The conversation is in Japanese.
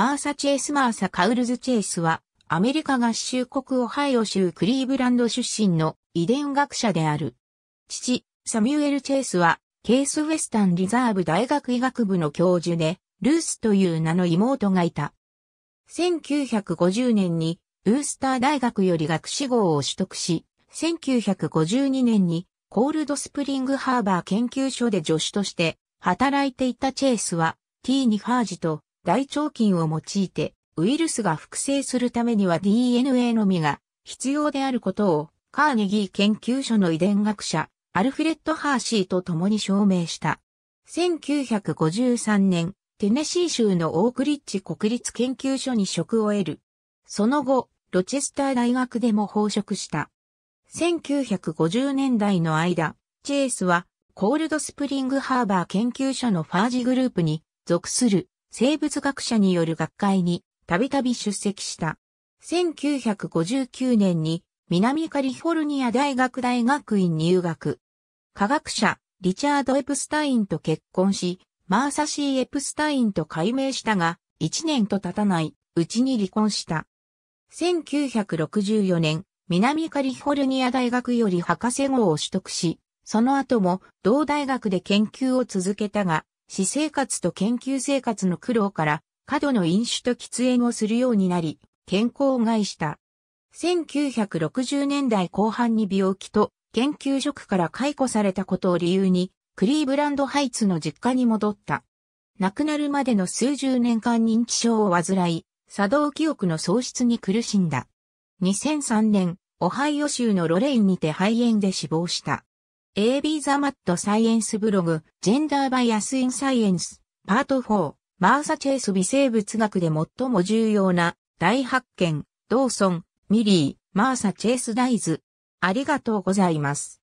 マーサチェイス・マーサ・カウルズ・チェイスは、アメリカ合衆国オハイオ州クリーブランド出身の遺伝学者である。父、サミュエル・チェイスは、ケースウェスタンリザーブ大学医学部の教授で、ルースという名の妹がいた。1950年に、ウースター大学より学士号を取得し、1952年に、コールドスプリングハーバー研究所で助手として、働いていたチェイスは、T ニファージと大腸菌を用いて、ウイルスが複製するためには DNA のみが必要であることを、カーネギー研究所の遺伝学者、アルフレッド・ハーシーと共に証明した。1953年、テネシー州のオークリッチ国立研究所に職を得る。その後、ロチェスター大学でも飽職した。1950年代の間、チェイスはコールドスプリングハーバー研究所のファージグループに属する生物学者による学会にたびたび出席した。1959年に南カリフォルニア大学大学院入学。科学者リチャード・エプスタインと結婚し、マーサシー・エプスタインと改名したが、1年と経たないうちに離婚した。1964年、南カリフォルニア大学より博士号を取得し、その後も同大学で研究を続けたが、私生活と研究生活の苦労から、過度の飲酒と喫煙をするようになり、健康を害した。1960年代後半に病気と研究職から解雇されたことを理由に、クリーブランドハイツの実家に戻った。亡くなるまでの数十年間認知症を患い、作動記憶の喪失に苦しんだ。2003年、オハイオ州のロレインにて肺炎で死亡した。AB ザマットサイエンスブログ、ジェンダーバイアスインサイエンス、パート4、マーサチェイス微生物学で最も重要な大発見、ドーソン、ミリー、マーサチェイス大豆。ありがとうございます。